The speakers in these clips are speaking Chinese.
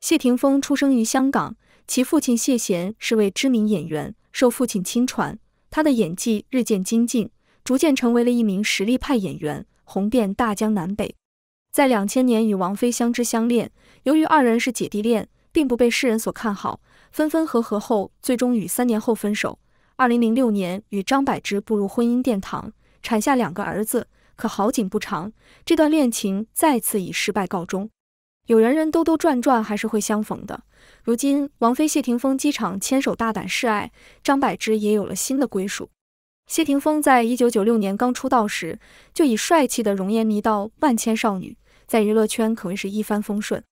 谢霆锋出生于香港，其父亲谢贤是位知名演员，受父亲亲传，他的演技日渐精进，逐渐成为了一名实力派演员，红遍大江南北。在两千年与王菲相知相恋，由于二人是姐弟恋，并不被世人所看好，分分合合后，最终与三年后分手。二零零六年与张柏芝步入婚姻殿堂，产下两个儿子，可好景不长，这段恋情再次以失败告终。有缘人兜兜转转还是会相逢的。如今，王菲、谢霆锋机场牵手大胆示爱，张柏芝也有了新的归属。谢霆锋在一九九六年刚出道时，就以帅气的容颜迷倒万千少女，在娱乐圈可谓是一帆风顺。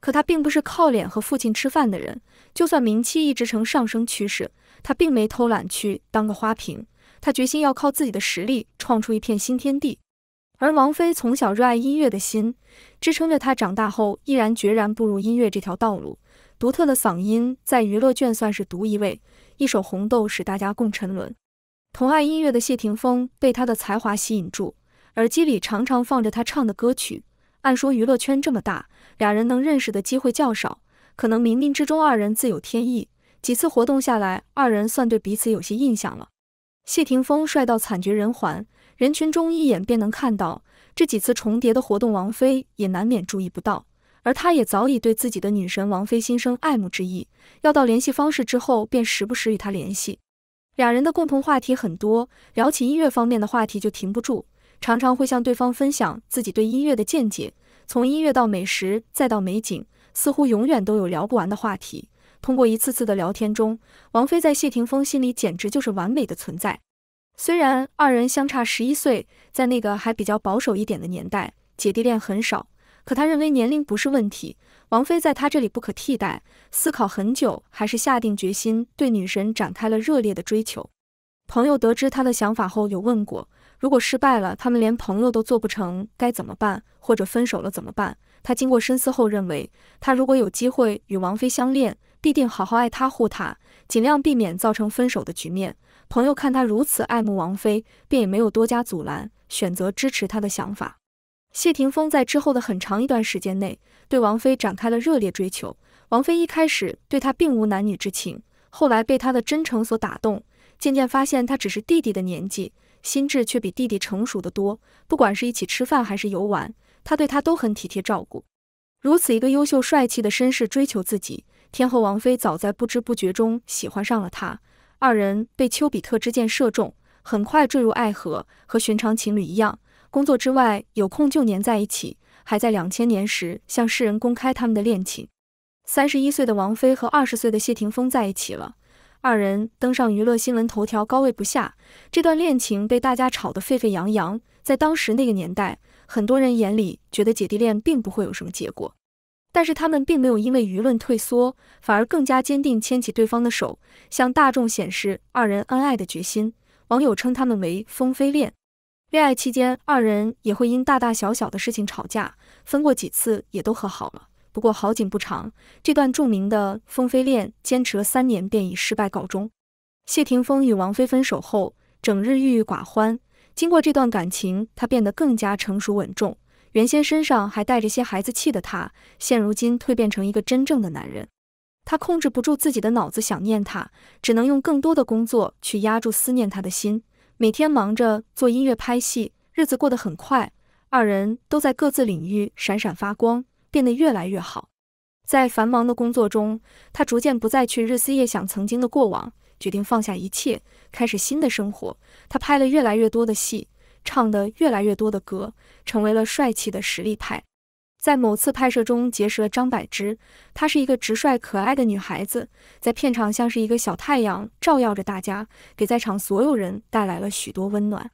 可他并不是靠脸和父亲吃饭的人，就算名气一直呈上升趋势，他并没偷懒去当个花瓶，他决心要靠自己的实力创出一片新天地。而王菲从小热爱音乐的心，支撑着她长大后毅然决然步入音乐这条道路。独特的嗓音在娱乐圈算是独一位，一首《红豆》使大家共沉沦。同爱音乐的谢霆锋被她的才华吸引住，耳机里常常放着她唱的歌曲。按说娱乐圈这么大，俩人能认识的机会较少，可能冥冥之中二人自有天意。几次活动下来，二人算对彼此有些印象了。谢霆锋帅到惨绝人寰。人群中一眼便能看到这几次重叠的活动，王菲也难免注意不到，而他也早已对自己的女神王菲心生爱慕之意，要到联系方式之后便时不时与她联系。两人的共同话题很多，聊起音乐方面的话题就停不住，常常会向对方分享自己对音乐的见解。从音乐到美食再到美景，似乎永远都有聊不完的话题。通过一次次的聊天中，王菲在谢霆锋心里简直就是完美的存在。虽然二人相差十一岁，在那个还比较保守一点的年代，姐弟恋很少。可他认为年龄不是问题，王菲在他这里不可替代。思考很久，还是下定决心对女神展开了热烈的追求。朋友得知他的想法后，有问过，如果失败了，他们连朋友都做不成，该怎么办？或者分手了怎么办？他经过深思后认为，他如果有机会与王菲相恋，必定好好爱她护她，尽量避免造成分手的局面。朋友看他如此爱慕王菲，便也没有多加阻拦，选择支持他的想法。谢霆锋在之后的很长一段时间内，对王菲展开了热烈追求。王菲一开始对他并无男女之情，后来被他的真诚所打动，渐渐发现他只是弟弟的年纪，心智却比弟弟成熟得多。不管是一起吃饭还是游玩，他对他都很体贴照顾。如此一个优秀帅气的绅士追求自己，天后王菲早在不知不觉中喜欢上了他。二人被丘比特之箭射中，很快坠入爱河，和寻常情侣一样，工作之外有空就黏在一起，还在两千年时向世人公开他们的恋情。三十一岁的王菲和二十岁的谢霆锋在一起了，二人登上娱乐新闻头条，高位不下。这段恋情被大家炒得沸沸扬扬，在当时那个年代，很多人眼里觉得姐弟恋并不会有什么结果。但是他们并没有因为舆论退缩，反而更加坚定牵起对方的手，向大众显示二人恩爱的决心。网友称他们为“风飞恋”。恋爱期间，二人也会因大大小小的事情吵架，分过几次也都和好了。不过好景不长，这段著名的“风飞恋”坚持了三年便以失败告终。谢霆锋与王菲分手后，整日郁郁寡欢。经过这段感情，他变得更加成熟稳重。原先身上还带着些孩子气的他，现如今蜕变成一个真正的男人。他控制不住自己的脑子，想念他，只能用更多的工作去压住思念他的心。每天忙着做音乐、拍戏，日子过得很快。二人都在各自领域闪闪发光，变得越来越好。在繁忙的工作中，他逐渐不再去日思夜想曾经的过往，决定放下一切，开始新的生活。他拍了越来越多的戏。唱的越来越多的歌，成为了帅气的实力派。在某次拍摄中结识了张柏芝，她是一个直率可爱的女孩子，在片场像是一个小太阳，照耀着大家，给在场所有人带来了许多温暖。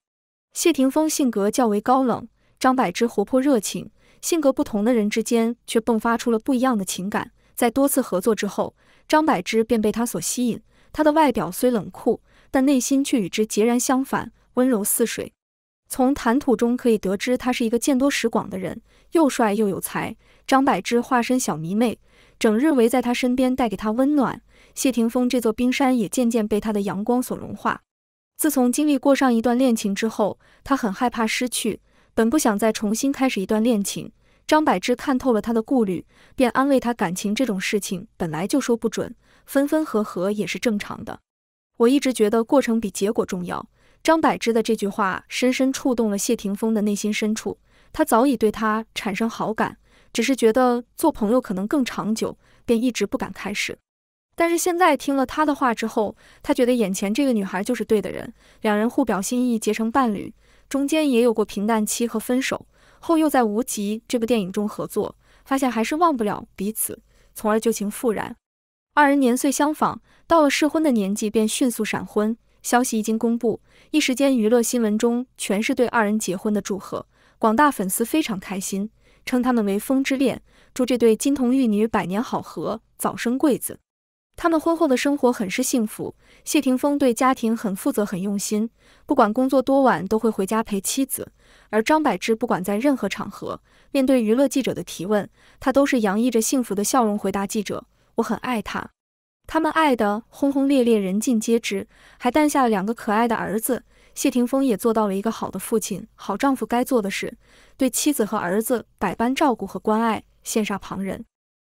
谢霆锋性格较为高冷，张柏芝活泼热情，性格不同的人之间却迸发出了不一样的情感。在多次合作之后，张柏芝便被他所吸引。他的外表虽冷酷，但内心却与之截然相反，温柔似水。从谈吐中可以得知，他是一个见多识广的人，又帅又有才。张柏芝化身小迷妹，整日围在他身边，带给他温暖。谢霆锋这座冰山也渐渐被他的阳光所融化。自从经历过上一段恋情之后，他很害怕失去，本不想再重新开始一段恋情。张柏芝看透了他的顾虑，便安慰他：感情这种事情本来就说不准，分分合合也是正常的。我一直觉得过程比结果重要。张柏芝的这句话深深触动了谢霆锋的内心深处，他早已对他产生好感，只是觉得做朋友可能更长久，便一直不敢开始。但是现在听了他的话之后，他觉得眼前这个女孩就是对的人，两人互表心意，结成伴侣。中间也有过平淡期和分手，后又在《无极》这部电影中合作，发现还是忘不了彼此，从而旧情复燃。二人年岁相仿，到了适婚的年纪，便迅速闪婚。消息一经公布，一时间娱乐新闻中全是对二人结婚的祝贺，广大粉丝非常开心，称他们为“风之恋”，祝这对金童玉女百年好合，早生贵子。他们婚后的生活很是幸福，谢霆锋对家庭很负责，很用心，不管工作多晚都会回家陪妻子。而张柏芝不管在任何场合，面对娱乐记者的提问，她都是洋溢着幸福的笑容回答记者：“我很爱他。”他们爱得轰轰烈烈，人尽皆知，还诞下了两个可爱的儿子。谢霆锋也做到了一个好的父亲、好丈夫该做的事，对妻子和儿子百般照顾和关爱，羡煞旁人。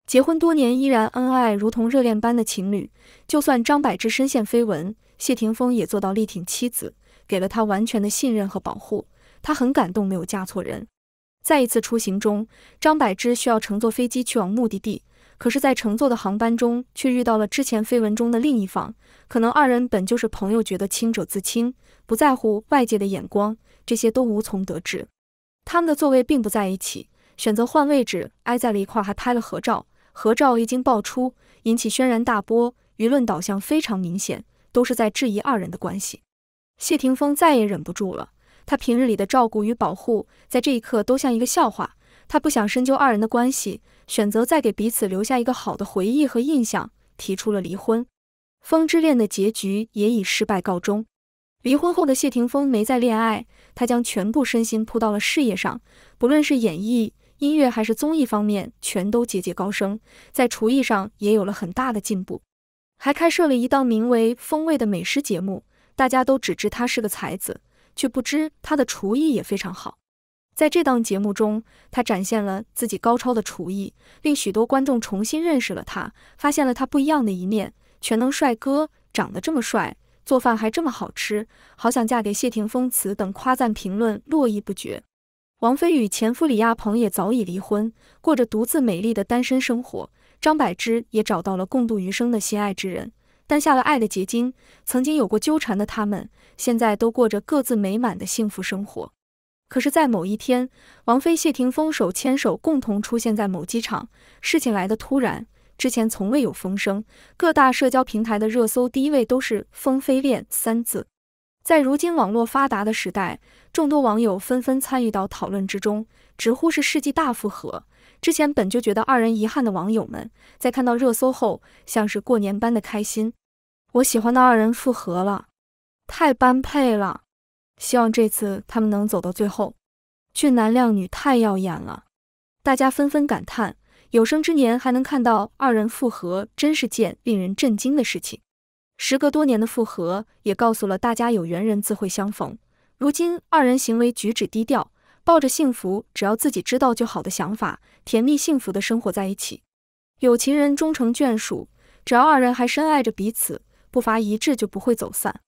结婚多年依然恩爱如同热恋般的情侣，就算张柏芝身陷绯闻，谢霆锋也做到力挺妻子，给了她完全的信任和保护，他很感动，没有嫁错人。在一次出行中，张柏芝需要乘坐飞机去往目的地。可是，在乘坐的航班中，却遇到了之前绯闻中的另一方。可能二人本就是朋友，觉得清者自清，不在乎外界的眼光，这些都无从得知。他们的座位并不在一起，选择换位置挨在了一块，还拍了合照。合照一经爆出，引起轩然大波，舆论导向非常明显，都是在质疑二人的关系。谢霆锋再也忍不住了，他平日里的照顾与保护，在这一刻都像一个笑话。他不想深究二人的关系。选择再给彼此留下一个好的回忆和印象，提出了离婚。风之恋的结局也以失败告终。离婚后的谢霆锋没再恋爱，他将全部身心扑到了事业上，不论是演艺、音乐还是综艺方面，全都节节高升。在厨艺上也有了很大的进步，还开设了一档名为《风味》的美食节目。大家都只知他是个才子，却不知他的厨艺也非常好。在这档节目中，他展现了自己高超的厨艺，令许多观众重新认识了他，发现了他不一样的一面。全能帅哥，长得这么帅，做饭还这么好吃，好想嫁给谢霆锋！此等夸赞评论络绎不绝。王菲与前夫李亚鹏也早已离婚，过着独自美丽的单身生活。张柏芝也找到了共度余生的心爱之人，诞下了爱的结晶。曾经有过纠缠的他们，现在都过着各自美满的幸福生活。可是，在某一天，王菲、谢霆锋手牵手共同出现在某机场，事情来的突然，之前从未有风声。各大社交平台的热搜第一位都是“风飞恋”三字。在如今网络发达的时代，众多网友纷纷参与到讨论之中，直呼是世纪大复合。之前本就觉得二人遗憾的网友们，在看到热搜后，像是过年般的开心。我喜欢的二人复合了，太般配了。希望这次他们能走到最后，俊男靓女太耀眼了，大家纷纷感叹，有生之年还能看到二人复合，真是件令人震惊的事情。时隔多年的复合，也告诉了大家，有缘人自会相逢。如今二人行为举止低调，抱着幸福只要自己知道就好的想法，甜蜜幸福的生活在一起。有情人终成眷属，只要二人还深爱着彼此，步伐一致就不会走散。